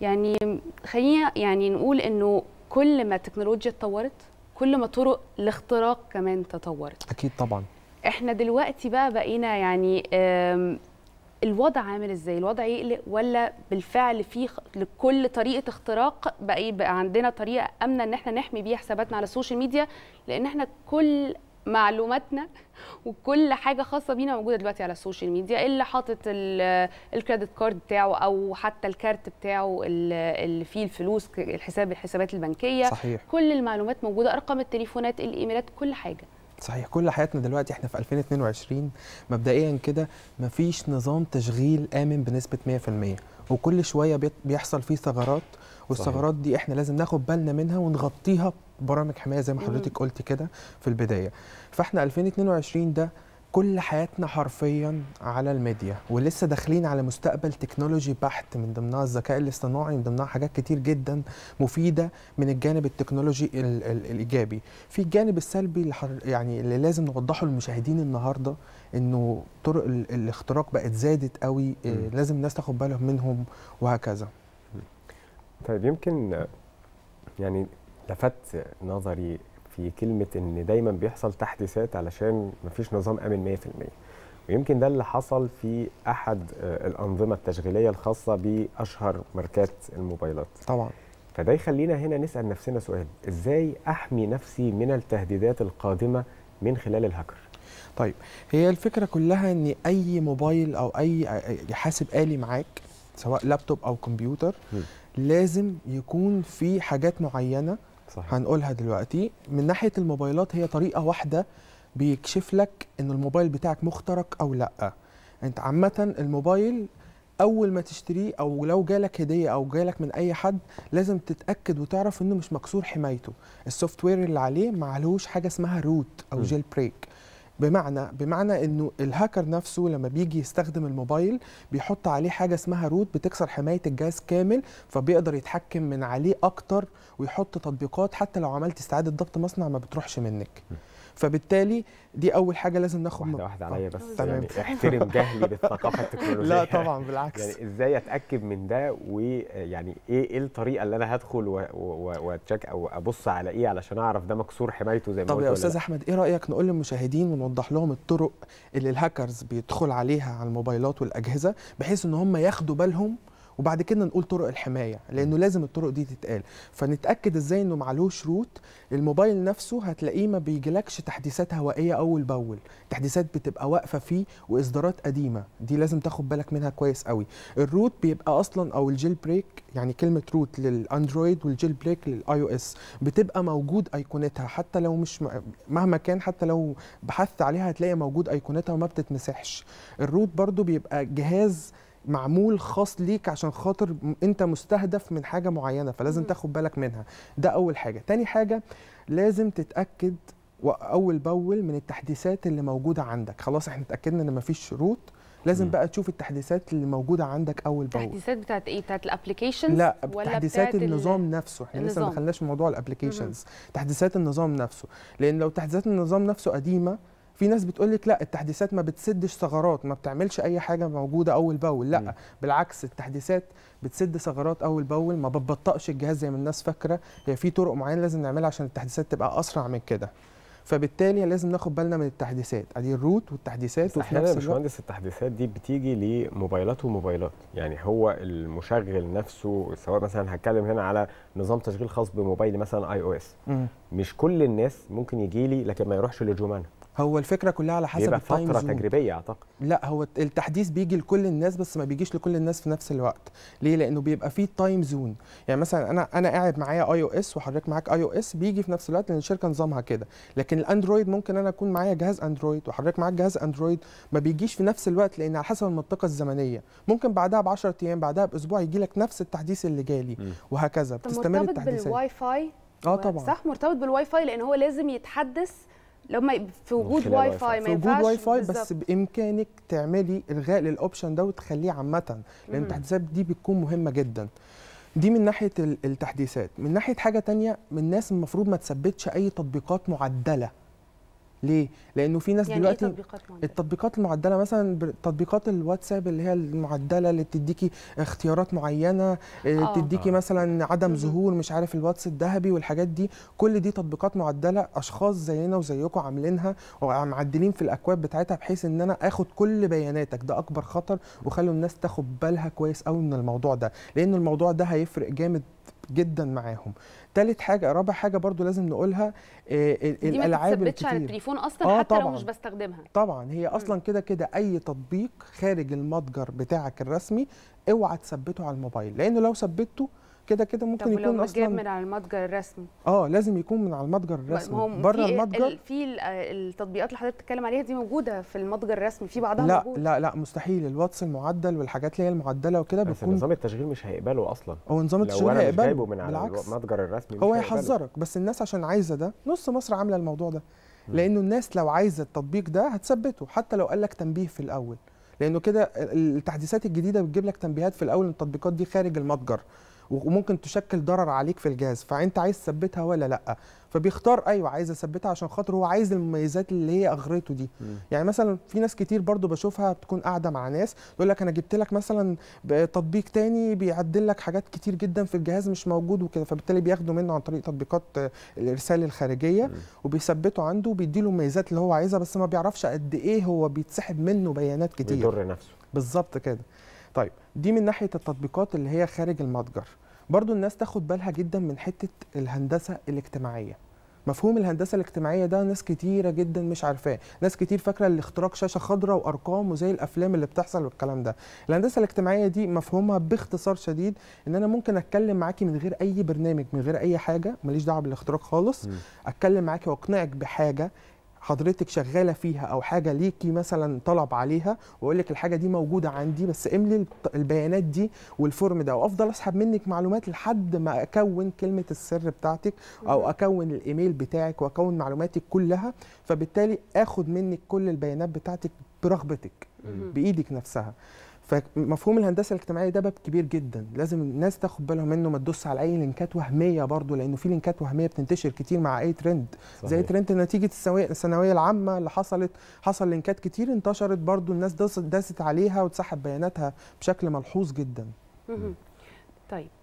يعني خلينا يعني نقول انه كل ما التكنولوجيا اتطورت كل ما طرق الاختراق كمان تطورت اكيد طبعا احنا دلوقتي بقى بقينا يعني الوضع عامل ازاي الوضع يقلق ولا بالفعل في لكل طريقه اختراق بقى, بقى عندنا طريقه امنه ان احنا نحمي بيها حساباتنا على السوشيال ميديا لان احنا كل معلوماتنا وكل حاجه خاصه بينا موجوده دلوقتي على السوشيال ميديا اللي حاطط الكريدت كارد بتاعه او حتى الكارت بتاعه اللي فيه الفلوس الحساب الحسابات البنكيه صحيح. كل المعلومات موجوده ارقام التليفونات الايميلات كل حاجه صحيح كل حياتنا دلوقتي احنا في 2022 مبدئيا كده مفيش نظام تشغيل امن بنسبه 100% وكل شويه بيحصل فيه ثغرات والثغرات دي احنا لازم ناخد بالنا منها ونغطيها ببرامج حمايه زي ما حضرتك قلت كده في البدايه فاحنا 2022 ده كل حياتنا حرفيا على الميديا ولسه داخلين على مستقبل تكنولوجي بحت من ضمنها الذكاء الاصطناعي من ضمنها حاجات كتير جدا مفيده من الجانب التكنولوجي الايجابي في الجانب السلبي اللي يعني اللي لازم نوضحه للمشاهدين النهارده انه طرق الاختراق بقت زادت قوي آه، لازم الناس تاخد بالهم منهم وهكذا طيب يمكن يعني لفت نظري في كلمه ان دايما بيحصل تحديثات علشان مفيش نظام امن 100% ويمكن ده اللي حصل في احد آه، الانظمه التشغيليه الخاصه باشهر ماركات الموبايلات طبعا فده يخلينا هنا نسال نفسنا سؤال ازاي احمي نفسي من التهديدات القادمه من خلال الهاكر طيب هي الفكره كلها ان اي موبايل او اي حاسب آلي معاك سواء لابتوب او كمبيوتر م. لازم يكون في حاجات معينه صحيح. هنقولها دلوقتي من ناحيه الموبايلات هي طريقه واحده بيكشف لك ان الموبايل بتاعك مخترق او لا انت عامه الموبايل اول ما تشتريه او لو جالك هديه او جالك من اي حد لازم تتاكد وتعرف انه مش مكسور حمايته السوفت وير اللي عليه ما عليهوش حاجه اسمها روت او جيل بريك بمعنى بمعنى انه الهاكر نفسه لما بيجي يستخدم الموبايل بيحط عليه حاجه اسمها روت بتكسر حمايه الجهاز كامل فبيقدر يتحكم من عليه اكتر ويحط تطبيقات حتى لو عملت استعاده ضبط مصنع ما بتروحش منك فبالتالي دي اول حاجه لازم ناخد واحده واحده عليا بس تمام يعني احترم جهلي بالثقافه التكنولوجيه لا طبعا بالعكس يعني ازاي اتاكد من ده ويعني ايه ايه الطريقه اللي انا هدخل واتشيك او ابص على ايه علشان اعرف ده مكسور حمايته زي ما طب يا استاذ احمد ايه رايك نقول للمشاهدين ونوضح لهم الطرق اللي الهاكرز بيدخل عليها على الموبايلات والاجهزه بحيث ان هم ياخدوا بالهم وبعد كده نقول طرق الحمايه لانه لازم الطرق دي تتقال فنتاكد ازاي انه معلوش روت الموبايل نفسه هتلاقيه ما بيجيلكش تحديثات هوائيه اول باول تحديثات بتبقى واقفه فيه واصدارات قديمه دي لازم تاخد بالك منها كويس قوي الروت بيبقى اصلا او الجيل بريك يعني كلمه روت للاندرويد والجيل بريك للاي او اس بتبقى موجود ايقونتها حتى لو مش مهما كان حتى لو بحثت عليها هتلاقي موجود ايقونتها وما بتتمسحش الروت برضو بيبقى جهاز معمول خاص ليك عشان خاطر انت مستهدف من حاجه معينه فلازم مم. تاخد بالك منها ده اول حاجه تاني حاجه لازم تتاكد اول باول من التحديثات اللي موجوده عندك خلاص احنا اتاكدنا ان مفيش شروط لازم بقى تشوف التحديثات اللي موجوده عندك اول باول التحديثات بتاعت ايه بتاعت الابلكيشنز لا تحديثات النظام ال... نفسه احنا لسه ما دخلناش في موضوع الابلكيشنز تحديثات النظام نفسه لان لو تحديثات النظام نفسه قديمه في ناس بتقول لك لا التحديثات ما بتسدش ثغرات ما بتعملش اي حاجه موجوده اول باول لا م. بالعكس التحديثات بتسد ثغرات اول باول ما بتبطئش الجهاز زي ما الناس فاكره هي في طرق معينه لازم نعملها عشان التحديثات تبقى اسرع من كده فبالتالي لازم ناخد بالنا من التحديثات ادي الروت والتحديثات وفي نفس الوقت التحديثات دي بتيجي لموبايلات وموبايلات يعني هو المشغل نفسه سواء مثلا هتكلم هنا على نظام تشغيل خاص بموبايل مثلا اي او اس مش كل الناس ممكن يجي لي لكن ما يروحش لجومانا هو الفكره كلها على حسب بيبقى التايم فتره زون. تجريبيه اعتقد لا هو التحديث بيجي لكل الناس بس ما بيجيش لكل الناس في نفس الوقت ليه لانه بيبقى فيه تايم زون يعني مثلا انا انا قاعد معايا اي او اس وحضرتك معاك اي او اس بيجي في نفس الوقت لان الشركه نظامها كده لكن الاندرويد ممكن انا اكون معايا جهاز اندرويد وحضرتك معاك جهاز اندرويد ما بيجيش في نفس الوقت لان على حسب المنطقه الزمنيه ممكن بعدها ب 10 ايام بعدها باسبوع يجي لك نفس التحديث اللي جالي م. وهكذا بتستمر التحديث مرتبط بالواي فاي اه طبعا صح مرتبط بالواي فاي لان هو لازم يتحدث لو ما في وجود واي فاي ما ينفعش في وجود واي فاي بس بامكانك تعملي الغاء للاوبشن ده وتخليه عامه لان التحديثات دي بتكون مهمه جدا دي من ناحيه التحديثات من ناحيه حاجه تانية من الناس المفروض ما تثبتش اي تطبيقات معدله ليه؟ لانه في ناس يعني إيه دلوقتي إيه تطبيقات معدلة؟ التطبيقات المعدله مثلا تطبيقات الواتساب اللي هي المعدله اللي بتديكي اختيارات معينه آه. آه. تديكي آه. مثلا عدم ظهور مش عارف الواتس الذهبي والحاجات دي كل دي تطبيقات معدله اشخاص زينا وزيكم عاملينها ومعدلين في الاكواد بتاعتها بحيث ان انا اخد كل بياناتك ده اكبر خطر وخلوا الناس تاخد بالها كويس قوي من الموضوع ده لان الموضوع ده هيفرق جامد جدا معاهم ثالث حاجه رابع حاجه برضو لازم نقولها آه، الالعاب اللي ما على التليفون اصلا آه حتى طبعًا لو مش بستخدمها طبعا هي اصلا كده كده اي تطبيق خارج المتجر بتاعك الرسمي اوعى تثبته على الموبايل لانه لو ثبته كده كده ممكن يكون اصلا من على المتجر الرسمي اه لازم يكون من على المتجر الرسمي بره المتجر في التطبيقات اللي حضرتك بتتكلم عليها دي موجوده في المتجر الرسمي في بعضها لا موجود. لا لا مستحيل الواتس المعدل والحاجات اللي هي المعدله وكده بتكون نظام التشغيل مش هيقبله اصلا هو نظام التشغيل هيقبله جايبه من على المتجر الرسمي هو هيحذرك بس الناس عشان عايزه ده نص مصر عامله الموضوع ده لانه الناس لو عايزه التطبيق ده هتثبته حتى لو قال لك تنبيه في الاول لانه كده التحديثات الجديده بتجيب لك تنبيهات في الاول ان التطبيقات دي خارج المتجر وممكن تشكل ضرر عليك في الجهاز فانت عايز تثبتها ولا لا فبيختار ايوه عايز اثبتها عشان خاطر هو عايز المميزات اللي هي اغرته دي م. يعني مثلا في ناس كتير برضو بشوفها بتكون قاعده مع ناس تقول لك انا جبت لك مثلا تطبيق تاني بيعدل لك حاجات كتير جدا في الجهاز مش موجود وكده فبالتالي بياخدوا منه عن طريق تطبيقات الارسال الخارجيه م. وبيثبته عنده وبيدي له المميزات اللي هو عايزها بس ما بيعرفش قد ايه هو بيتسحب منه بيانات كتير بيضر نفسه بالظبط كده طيب دي من ناحيه التطبيقات اللي هي خارج المتجر برضو الناس تاخد بالها جدا من حته الهندسه الاجتماعيه مفهوم الهندسه الاجتماعيه ده ناس كتيره جدا مش عارفاه ناس كتير فاكره الاختراق شاشه خضراء وارقام وزي الافلام اللي بتحصل والكلام ده الهندسه الاجتماعيه دي مفهومها باختصار شديد ان انا ممكن اتكلم معاكي من غير اي برنامج من غير اي حاجه ماليش دعوه بالاختراق خالص م. اتكلم معاكي واقنعك بحاجه حضرتك شغاله فيها او حاجه ليكي مثلا طلب عليها واقول لك الحاجه دي موجوده عندي بس املي البيانات دي والفورم ده وافضل اسحب منك معلومات لحد ما اكون كلمه السر بتاعتك او اكون الايميل بتاعك واكون معلوماتك كلها فبالتالي اخد منك كل البيانات بتاعتك برغبتك بايدك نفسها فمفهوم الهندسه الاجتماعيه ده باب كبير جدا لازم الناس تاخد بالها منه ما تدوس على اي لينكات وهميه برضه لانه في لينكات وهميه بتنتشر كتير مع اي ترند صحيح. زي ترند نتيجه الثانويه العامه اللي حصلت حصل لينكات كتير انتشرت برضه الناس داست عليها وتسحب بياناتها بشكل ملحوظ جدا طيب